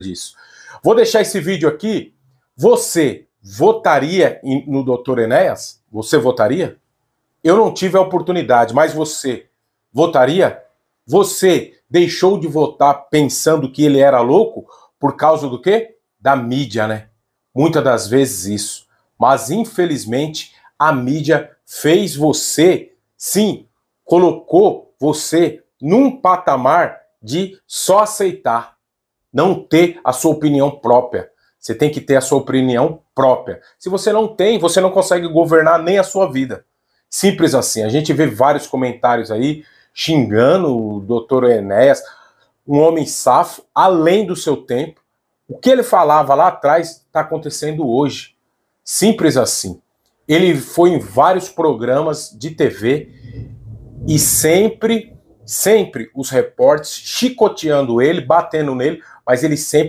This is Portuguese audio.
disso. Vou deixar esse vídeo aqui. Você votaria no doutor Enéas? Você votaria? Eu não tive a oportunidade, mas você votaria? Você deixou de votar pensando que ele era louco por causa do quê? Da mídia, né? Muitas das vezes isso. Mas infelizmente a mídia fez você, sim, colocou você num patamar de só aceitar não ter a sua opinião própria. Você tem que ter a sua opinião própria. Se você não tem, você não consegue governar nem a sua vida. Simples assim. A gente vê vários comentários aí xingando o doutor Enéas, um homem safo, além do seu tempo. O que ele falava lá atrás está acontecendo hoje. Simples assim. Ele foi em vários programas de TV e sempre sempre os reportes chicoteando ele, batendo nele, mas ele sempre